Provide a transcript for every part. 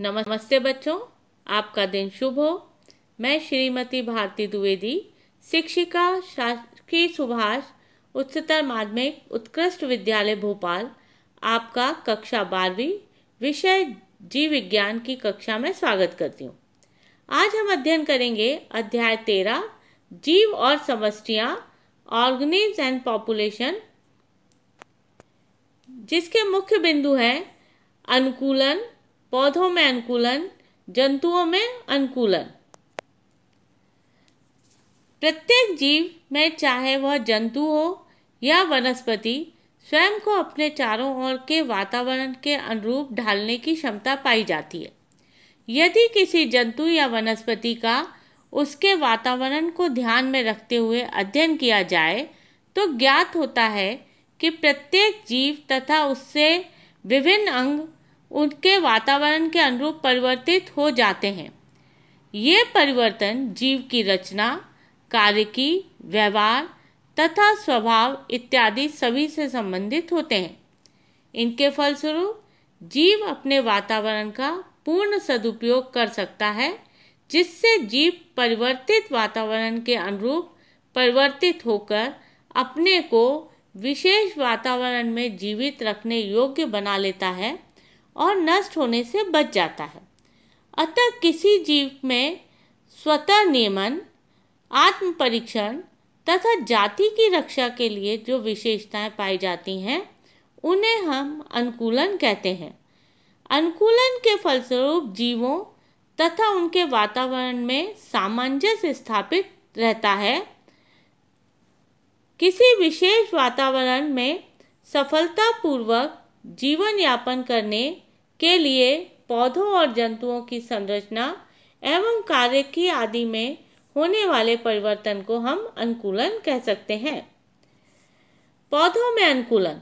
नमस्ते बच्चों आपका दिन शुभ हो मैं श्रीमती भारती द्विवेदी शिक्षिका शासकीय सुभाष उच्चतर माध्यमिक उत्कृष्ट विद्यालय भोपाल आपका कक्षा बारहवीं विषय जीव विज्ञान की कक्षा में स्वागत करती हूँ आज हम अध्ययन करेंगे अध्याय तेरह जीव और समष्टियाँ ऑर्गेनिज एंड पॉपुलेशन जिसके मुख्य बिंदु हैं अनुकूलन पौधों में अनुकूलन जंतुओं में अनुकूलन प्रत्येक जीव में चाहे वह जंतु हो या वनस्पति स्वयं को अपने चारों ओर के वातावरण के अनुरूप ढालने की क्षमता पाई जाती है यदि किसी जंतु या वनस्पति का उसके वातावरण को ध्यान में रखते हुए अध्ययन किया जाए तो ज्ञात होता है कि प्रत्येक जीव तथा उससे विभिन्न अंग उनके वातावरण के अनुरूप परिवर्तित हो जाते हैं ये परिवर्तन जीव की रचना कार्य की व्यवहार तथा स्वभाव इत्यादि सभी से संबंधित होते हैं इनके फलस्वरूप जीव अपने वातावरण का पूर्ण सदुपयोग कर सकता है जिससे जीव परिवर्तित वातावरण के अनुरूप परिवर्तित होकर अपने को विशेष वातावरण में जीवित रखने योग्य बना लेता है और नष्ट होने से बच जाता है अतः किसी जीव में स्वतः नियमन आत्म परीक्षण तथा जाति की रक्षा के लिए जो विशेषताएं पाई जाती हैं उन्हें हम अनुकूलन कहते हैं अनुकूलन के फलस्वरूप जीवों तथा उनके वातावरण में सामंजस्य स्थापित रहता है किसी विशेष वातावरण में सफलतापूर्वक जीवन यापन करने के लिए पौधों और जंतुओं की संरचना एवं कार्य की आदि में होने वाले परिवर्तन को हम अनुकूलन कह सकते हैं पौधों में अनुकूलन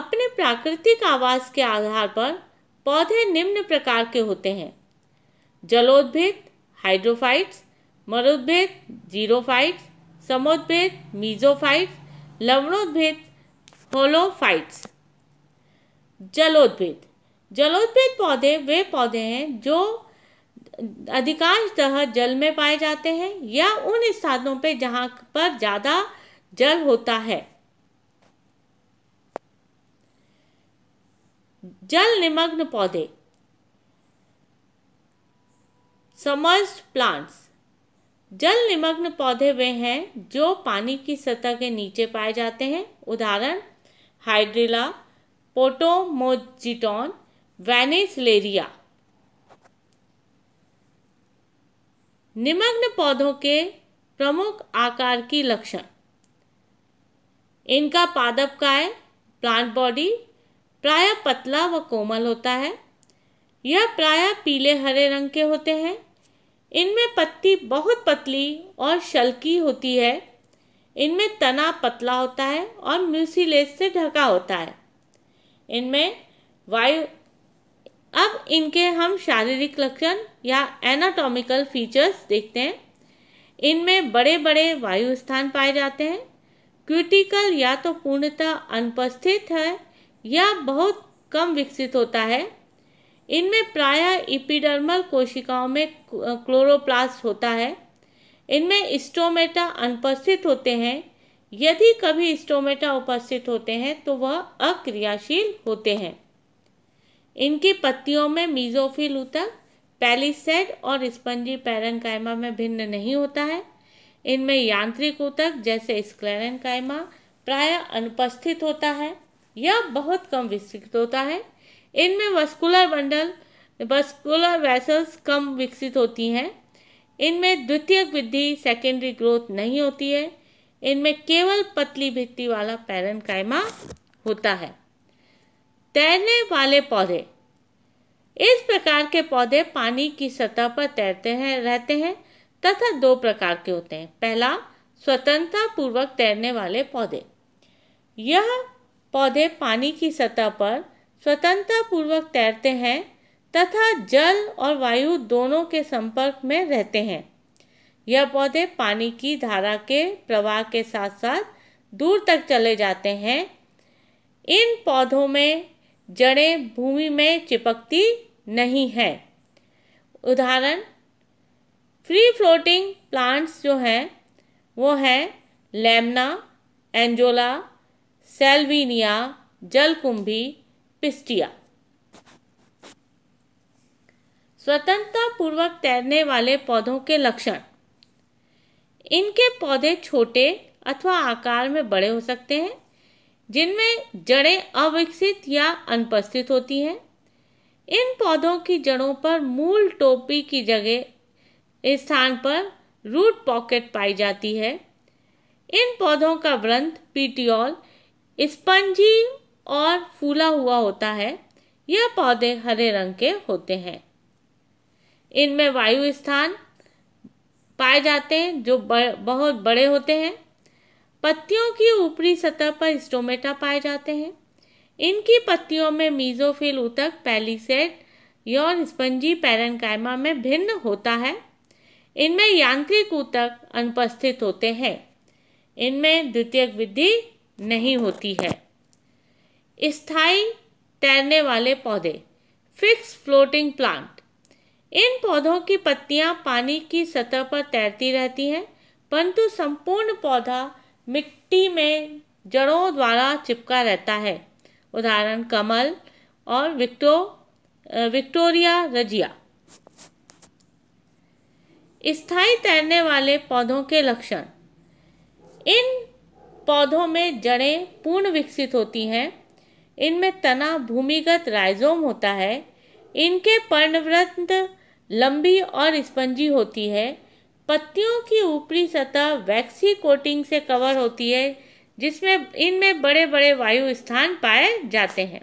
अपने प्राकृतिक आवास के आधार पर पौधे निम्न प्रकार के होते हैं जलोद्भेद हाइड्रोफाइट्स मरुद्भेद जीरोफाइट्स समोद्भेद मीजोफाइट्स लवणोद्भेद होलोफाइट्स जलोद्भिद जलोद्भिद पौधे वे पौधे हैं जो अधिकांशतः जल में पाए जाते हैं या उन स्थानों पर जहाँ पर ज़्यादा जल होता है जल निमग्न पौधे समर्स प्लांट्स जल निमग्न पौधे वे हैं जो पानी की सतह के नीचे पाए जाते हैं उदाहरण हाइड्रिला पोटोमोजिटॉन वेनिसलेरिया निमग्न पौधों के प्रमुख आकार की लक्षण इनका पादप काय प्लांट बॉडी प्राय पतला व कोमल होता है यह प्राय पीले हरे रंग के होते हैं इनमें पत्ती बहुत पतली और शल्की होती है इनमें तना पतला होता है और म्यूसिलेज से ढका होता है इनमें वायु अब इनके हम शारीरिक लक्षण या एनाटॉमिकल फीचर्स देखते हैं इनमें बड़े बड़े वायु स्थान पाए जाते हैं क्यूटिकल या तो पूर्णतः अनुपस्थित है या बहुत कम विकसित होता है इनमें प्रायः इपिडर्मल कोशिकाओं में क्लोरोप्लास्ट होता है इनमें स्टोमेटा अनुपस्थित होते हैं यदि कभी स्टोमेटा उपस्थित होते हैं तो वह अक्रियाशील होते हैं इनकी पत्तियों में मीजोफिल उतक पैलिसेड और स्पंजी कायमा में भिन्न नहीं होता है इनमें यांत्रिक ऊतक जैसे स्क्लेरन कायमा प्राय अनुपस्थित होता है यह बहुत कम विकसित होता है इनमें वस्कुलर बंडल वस्कुलर वेसल्स कम विकसित होती हैं इनमें द्वितीय वृद्धि सेकेंडरी ग्रोथ नहीं होती है इनमें केवल पतली भित्ति वाला पैरन कायमा होता है तैरने वाले पौधे इस प्रकार के पौधे पानी की सतह पर तैरते हैं रहते हैं तथा दो प्रकार के होते हैं पहला स्वतंत्रता पूर्वक तैरने वाले पौधे यह पौधे पानी की सतह पर स्वतंत्रता पूर्वक तैरते हैं तथा जल और वायु दोनों के संपर्क में रहते हैं यह पौधे पानी की धारा के प्रवाह के साथ साथ दूर तक चले जाते हैं इन पौधों में जड़ें भूमि में चिपकती नहीं है उदाहरण फ्री फ्लोटिंग प्लांट्स जो हैं वो हैं लेमना एंजोला सेल्वीनिया जलकुंभी पिस्टिया स्वतंत्रता पूर्वक तैरने वाले पौधों के लक्षण इनके पौधे छोटे अथवा आकार में बड़े हो सकते हैं जिनमें जड़ें अविकसित या अनुपस्थित होती हैं इन पौधों की जड़ों पर मूल टोपी की जगह स्थान पर रूट पॉकेट पाई जाती है इन पौधों का व्रंथ पीटियोल स्पंजी और फूला हुआ होता है यह पौधे हरे रंग के होते हैं इनमें वायु स्थान पाए जाते हैं जो बहुत बड़े होते हैं पत्तियों की ऊपरी सतह पर स्टोमेटा पाए जाते हैं इनकी पत्तियों में मीजोफिल उतक पैलीसेट और स्पंजी पैरनकाइमा में भिन्न होता है इनमें यांत्रिक उतक अनुपस्थित होते हैं इनमें द्वितीय वृद्धि नहीं होती है स्थाई तैरने वाले पौधे फिक्स फ्लोटिंग प्लांट इन पौधों की पत्तियां पानी की सतह पर तैरती रहती हैं परंतु संपूर्ण पौधा मिट्टी में जड़ों द्वारा चिपका रहता है उदाहरण कमल और विक्टो विक्टोरिया रजिया स्थायी तैरने वाले पौधों के लक्षण इन पौधों में जड़ें पूर्ण विकसित होती हैं इनमें तना भूमिगत राइजोम होता है इनके पर्णवृत्त लंबी और स्पंजी होती है पत्तियों की ऊपरी सतह वैक्सी कोटिंग से कवर होती है जिसमें इनमें बड़े बड़े वायु स्थान पाए जाते हैं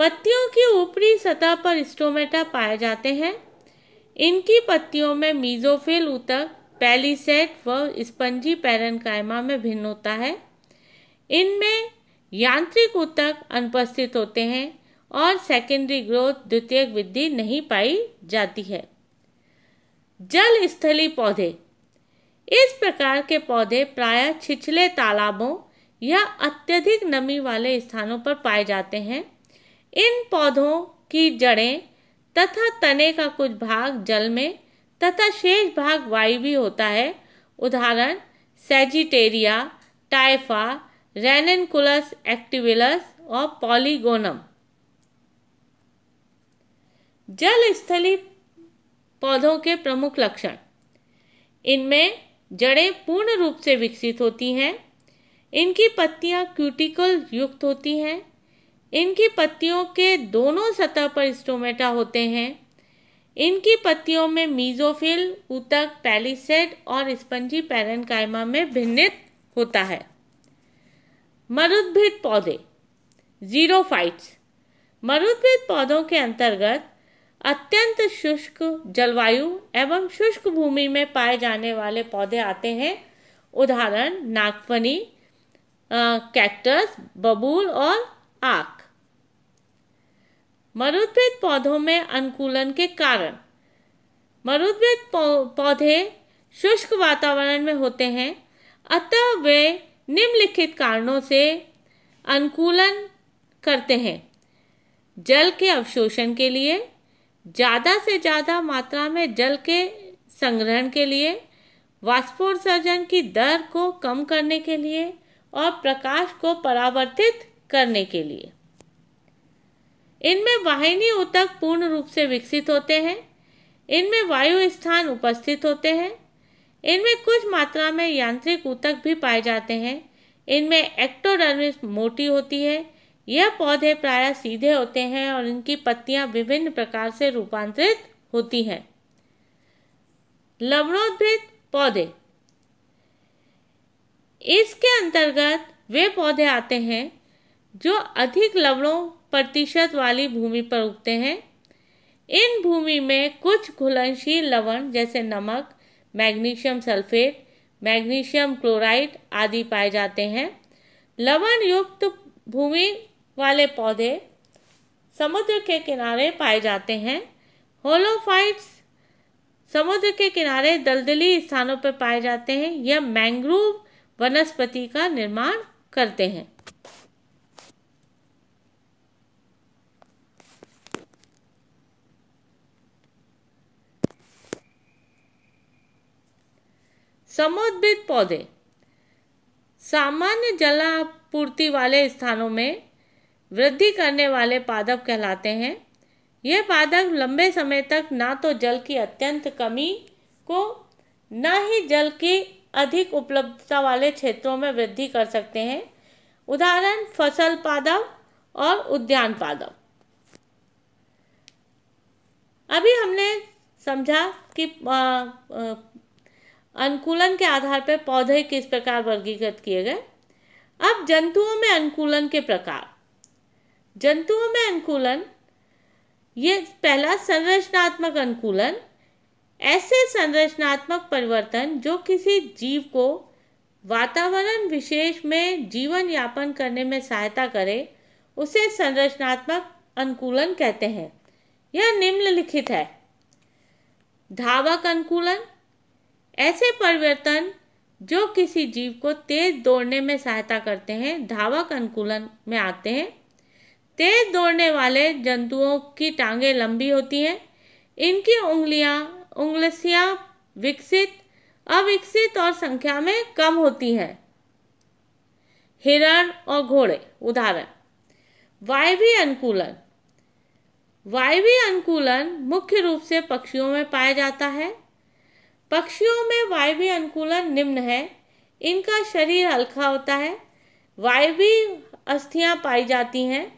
पत्तियों की ऊपरी सतह पर स्टोमेटा पाए जाते हैं इनकी पत्तियों में मीजोफिल उतक पैलीसेट व स्पंजी पैरनकाइमा में भिन्न होता है इनमें यांत्रिक उतक अनुपस्थित होते हैं और सेकेंडरी ग्रोथ द्वितीय वृद्धि नहीं पाई जाती है जल स्थली पौधे इस प्रकार के पौधे प्रायः छिछले तालाबों या अत्यधिक नमी वाले स्थानों पर पाए जाते हैं इन पौधों की जड़ें तथा तने का कुछ भाग जल में तथा शेष भाग वायु भी होता है उदाहरण सेजिटेरिया टाइफा रेनकुलस एक्टिविलस और पॉलीगोनम जल स्थली पौधों के प्रमुख लक्षण इनमें जड़ें पूर्ण रूप से विकसित होती हैं इनकी पत्तियां क्यूटिकल युक्त होती हैं इनकी पत्तियों के दोनों सतह पर स्टोमेटा होते हैं इनकी पत्तियों में मीजोफिल उतक पैलिसेड और स्पंजी कायमा में भिन्नित होता है मरुद्भिद पौधे जीरो फाइट्स मरुद्भिद पौधों के अंतर्गत अत्यंत शुष्क जलवायु एवं शुष्क भूमि में पाए जाने वाले पौधे आते हैं उदाहरण नागफनी कैक्टस बबूल और आक मरुद्भेद पौधों में अनुकूलन के कारण मरुद्भेद पौधे शुष्क वातावरण में होते हैं अतः वे निम्नलिखित कारणों से अनुकूलन करते हैं जल के अवशोषण के लिए ज़्यादा से ज़्यादा मात्रा में जल के संग्रहण के लिए वाष्पोत्सर्जन की दर को कम करने के लिए और प्रकाश को परावर्तित करने के लिए इनमें वाहिनी उतक पूर्ण रूप से विकसित होते हैं इनमें वायु स्थान उपस्थित होते हैं इनमें कुछ मात्रा में यांत्रिक उतक भी पाए जाते हैं इनमें एक्टोडर्मिस मोटी होती है यह पौधे प्रायः सीधे होते हैं और इनकी पत्तियां विभिन्न प्रकार से रूपांतरित होती हैं लवणोद्भिद पौधे इसके अंतर्गत वे पौधे आते हैं जो अधिक लवणों प्रतिशत वाली भूमि पर उगते हैं इन भूमि में कुछ घुलनशील लवण जैसे नमक मैग्नीशियम सल्फेट मैग्नीशियम क्लोराइड आदि पाए जाते हैं लवण युक्त भूमि वाले पौधे समुद्र के किनारे पाए जाते हैं होलोफाइट्स समुद्र के किनारे दलदली स्थानों पर पाए जाते हैं यह मैंग्रोव वनस्पति का निर्माण करते हैं समुद्रित पौधे सामान्य जलापूर्ति वाले स्थानों में वृद्धि करने वाले पादप कहलाते हैं ये पादप लंबे समय तक ना तो जल की अत्यंत कमी को न ही जल की अधिक उपलब्धता वाले क्षेत्रों में वृद्धि कर सकते हैं उदाहरण फसल पादप और उद्यान पादप अभी हमने समझा कि अनुकूलन के आधार पर पौधे किस प्रकार वर्गीकृत किए गए अब जंतुओं में अनुकूलन के प्रकार जंतुओं में अनुकूलन ये पहला संरचनात्मक अनुकूलन ऐसे संरचनात्मक परिवर्तन जो किसी जीव को वातावरण विशेष में जीवन यापन करने में सहायता करे उसे संरचनात्मक अनुकूलन कहते हैं यह निम्नलिखित है धावक अनुकूलन ऐसे परिवर्तन जो किसी जीव को तेज दौड़ने में सहायता करते हैं धावक अनुकूलन में आते हैं तेज दौड़ने वाले जंतुओं की टांगें लंबी होती हैं इनकी उंगलियां उंगलसियां विकसित अविकसित और संख्या में कम होती हैं हिरण और घोड़े उदाहरण वायवी अनुकूलन वायवी अनुकूलन मुख्य रूप से पक्षियों में पाया जाता है पक्षियों में वायवी अनुकूलन निम्न है इनका शरीर हल्का होता है वायवी अस्थियां पाई जाती हैं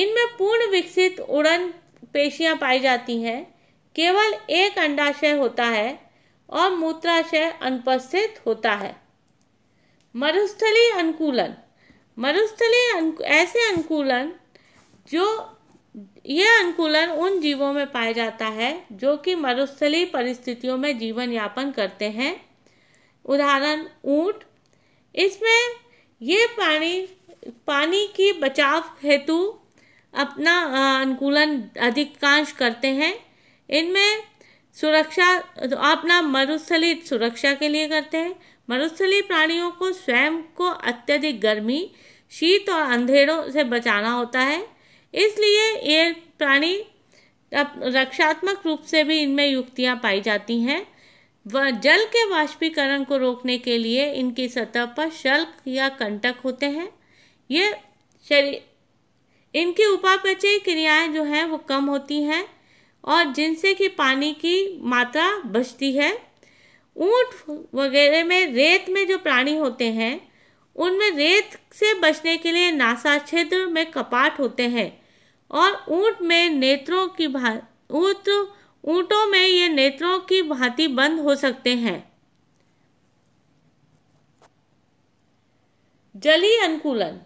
इनमें पूर्ण विकसित उड़न पेशियां पाई जाती हैं केवल एक अंडाशय होता है और मूत्राशय अनुपस्थित होता है मरुस्थली अनुकूलन मरुस्थली अनु, ऐसे अनुकूलन जो यह अनुकूलन उन जीवों में पाया जाता है जो कि मरुस्थली परिस्थितियों में जीवन यापन करते हैं उदाहरण ऊंट इसमें ये पानी पानी की बचाव हेतु अपना अनुकूलन अधिकांश करते हैं इनमें सुरक्षा तो अपना मरुस्थली सुरक्षा के लिए करते हैं मरुस्थली प्राणियों को स्वयं को अत्यधिक गर्मी शीत और अंधेरों से बचाना होता है इसलिए ये प्राणी रक्षात्मक रूप से भी इनमें युक्तियाँ पाई जाती हैं व जल के वाष्पीकरण को रोकने के लिए इनकी सतह पर शल्क या कंटक होते हैं ये शरीर इनकी उपापचय क्रियाएं जो हैं वो कम होती हैं और जिनसे कि पानी की मात्रा बचती है ऊँट वगैरह में रेत में जो प्राणी होते हैं उनमें रेत से बचने के लिए नासा छिद्र में कपाट होते हैं और ऊंट में नेत्रों की भा ऊँटों में ये नेत्रों की भांति बंद हो सकते हैं जली अनुकूलन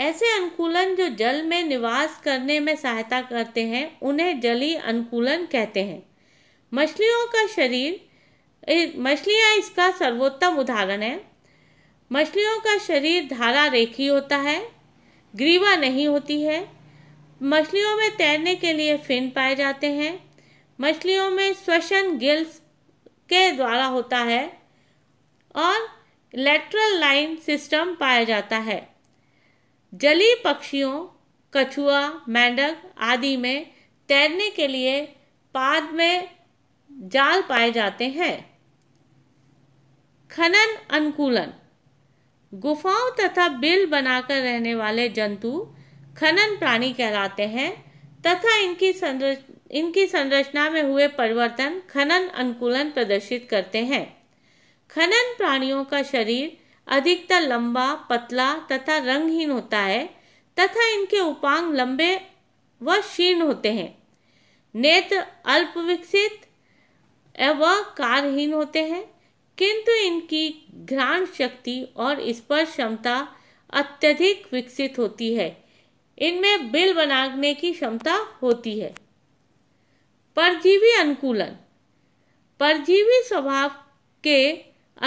ऐसे अनुकूलन जो जल में निवास करने में सहायता करते हैं उन्हें जली अनुकूलन कहते हैं मछलियों का शरीर मछलियाँ इसका सर्वोत्तम उदाहरण है मछलियों का शरीर धारा रेखी होता है ग्रीवा नहीं होती है मछलियों में तैरने के लिए फिन पाए जाते हैं मछलियों में श्वसन गिल्स के द्वारा होता है और लेटरल लाइन सिस्टम पाया जाता है जलीय पक्षियों कछुआ मेंढक आदि में तैरने के लिए पाद में जाल पाए जाते हैं खनन अनुकूलन गुफाओं तथा बिल बनाकर रहने वाले जंतु खनन प्राणी कहलाते हैं तथा इनकी संरच इनकी संरचना में हुए परिवर्तन खनन अनुकूलन प्रदर्शित करते हैं खनन प्राणियों का शरीर अधिकतर लंबा पतला तथा रंगहीन होता है तथा इनके उपांग लंबे व क्षीण होते हैं नेत्र अल्प विकसित व कारहीन होते हैं किंतु इनकी घ्राण शक्ति और स्पर्श क्षमता अत्यधिक विकसित होती है इनमें बिल बनाने की क्षमता होती है परजीवी अनुकूलन परजीवी स्वभाव के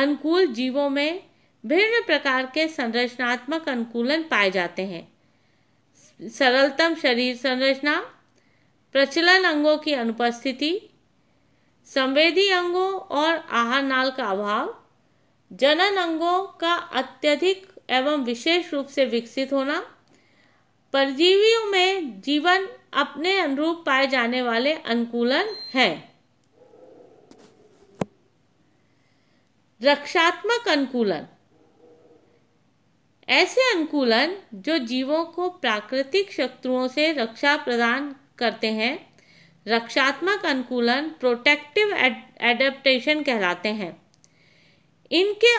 अनुकूल जीवों में भिन्न प्रकार के संरचनात्मक अनुकूलन पाए जाते हैं सरलतम शरीर संरचना प्रचलन अंगों की अनुपस्थिति संवेदी अंगों और आहार नाल का अभाव जनन अंगों का अत्यधिक एवं विशेष रूप से विकसित होना परजीवियों में जीवन अपने अनुरूप पाए जाने वाले अनुकूलन है रक्षात्मक अनुकूलन ऐसे अनुकूलन जो जीवों को प्राकृतिक शत्रुओं से रक्षा प्रदान करते हैं रक्षात्मक अनुकूलन प्रोटेक्टिव एडेप्टेशन कहलाते हैं इनके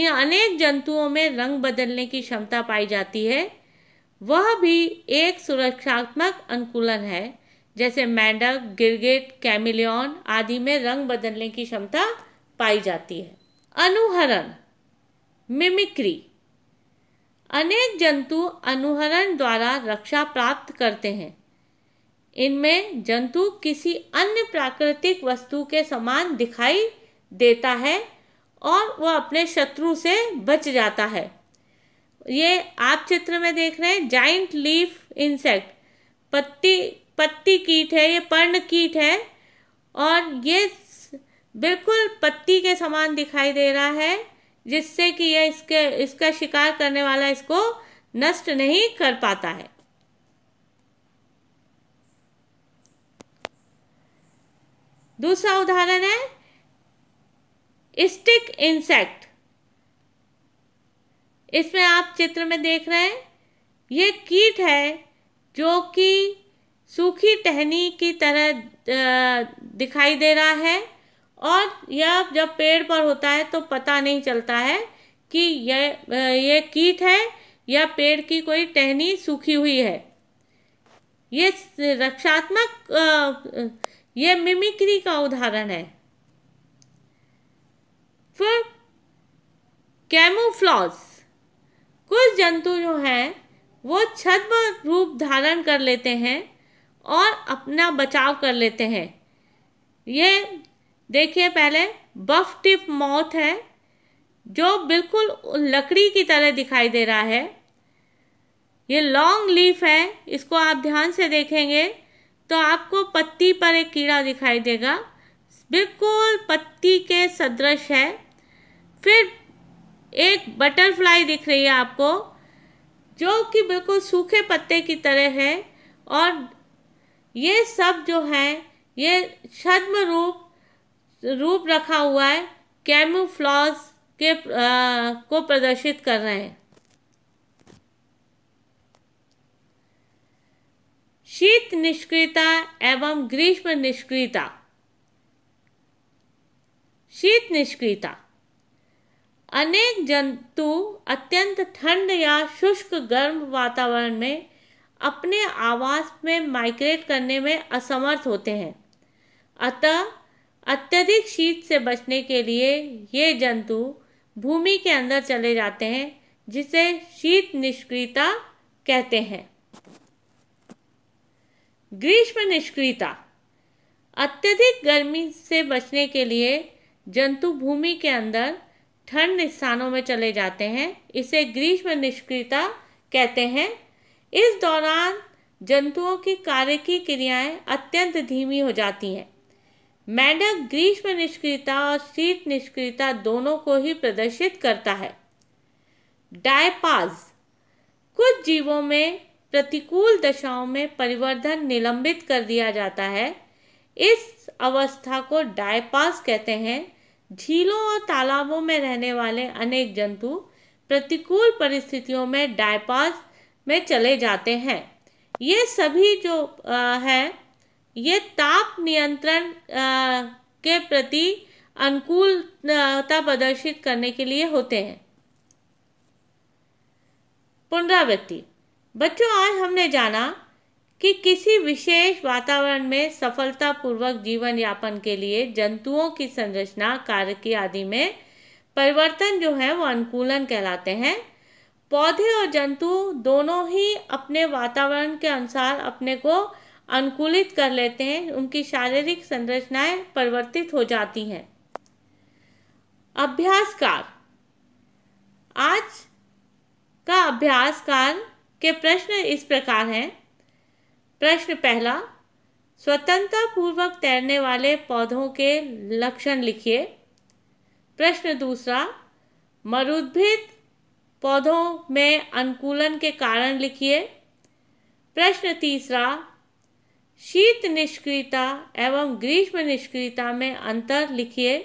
इन अनेक जंतुओं में रंग बदलने की क्षमता पाई जाती है वह भी एक सुरक्षात्मक अनुकूलन है जैसे मेंढक गिरगिट कैमिलियन आदि में रंग बदलने की क्षमता पाई जाती है अनुहरण मिमिक्री अनेक जंतु अनुहरण द्वारा रक्षा प्राप्त करते हैं इनमें जंतु किसी अन्य प्राकृतिक वस्तु के समान दिखाई देता है और वह अपने शत्रु से बच जाता है ये आप चित्र में देख रहे हैं जाइंट लीफ इंसेक्ट पत्ती पत्ती कीट है ये पर्ण कीट है और ये बिल्कुल पत्ती के समान दिखाई दे रहा है जिससे कि यह इसके इसका शिकार करने वाला इसको नष्ट नहीं कर पाता है दूसरा उदाहरण है स्टिक इंसेक्ट इसमें आप चित्र में देख रहे हैं यह कीट है जो कि सूखी टहनी की तरह दिखाई दे रहा है और यह जब पेड़ पर होता है तो पता नहीं चलता है कि यह ये कीट है या पेड़ की कोई टहनी सूखी हुई है ये रक्षात्मक ये मिमिक्री का उदाहरण है फिर कैमोफ्लॉज कुछ जंतु जो हैं वो छद्म रूप धारण कर लेते हैं और अपना बचाव कर लेते हैं ये देखिए पहले बफ टिप मौत है जो बिल्कुल लकड़ी की तरह दिखाई दे रहा है ये लॉन्ग लीफ है इसको आप ध्यान से देखेंगे तो आपको पत्ती पर एक कीड़ा दिखाई देगा बिल्कुल पत्ती के सदृश है फिर एक बटरफ्लाई दिख रही है आपको जो कि बिल्कुल सूखे पत्ते की तरह है और ये सब जो हैं ये छद्म रूप रूप रखा हुआ है कैमोफ्लॉज के आ, को प्रदर्शित कर रहे हैं शीत निष्क्रियता एवं ग्रीष्म निष्क्रियता शीत निष्क्रियता अनेक जंतु अत्यंत ठंड या शुष्क गर्म वातावरण में अपने आवास में माइग्रेट करने में असमर्थ होते हैं अतः अत्यधिक शीत से बचने के लिए ये जंतु भूमि के अंदर चले जाते हैं जिसे शीत निष्क्रियता कहते हैं ग्रीष्म निष्क्रियता अत्यधिक गर्मी से बचने के लिए जंतु भूमि के अंदर ठंड स्थानों में चले जाते हैं इसे ग्रीष्म निष्क्रियता कहते हैं इस दौरान जंतुओं की कार्य की क्रियाएं अत्यंत धीमी हो जाती हैं मेंढक ग्रीष्म निष्क्रियता और शीत निष्क्रियता दोनों को ही प्रदर्शित करता है डायपाज कुछ जीवों में प्रतिकूल दशाओं में परिवर्धन निलंबित कर दिया जाता है इस अवस्था को डायपास कहते हैं झीलों और तालाबों में रहने वाले अनेक जंतु प्रतिकूल परिस्थितियों में डायपास में चले जाते हैं ये सभी जो है ये ताप नियंत्रण के प्रति अनुकूलता प्रदर्शित करने के लिए होते हैं पुनरावृत्ति बच्चों आज हमने जाना कि किसी विशेष वातावरण में सफलतापूर्वक जीवन यापन के लिए जंतुओं की संरचना कार्य की आदि में परिवर्तन जो है वो अनुकूलन कहलाते हैं पौधे और जंतु दोनों ही अपने वातावरण के अनुसार अपने को अनुकूलित कर लेते हैं उनकी शारीरिक संरचनाएं परिवर्तित हो जाती हैं अभ्यासकार आज का अभ्यासकार के प्रश्न इस प्रकार हैं प्रश्न पहला स्वतंत्रता पूर्वक तैरने वाले पौधों के लक्षण लिखिए प्रश्न दूसरा मरुद्भिद पौधों में अनुकूलन के कारण लिखिए प्रश्न तीसरा शीत निष्क्रियता एवं ग्रीष्म निष्क्रियता में अंतर लिखिए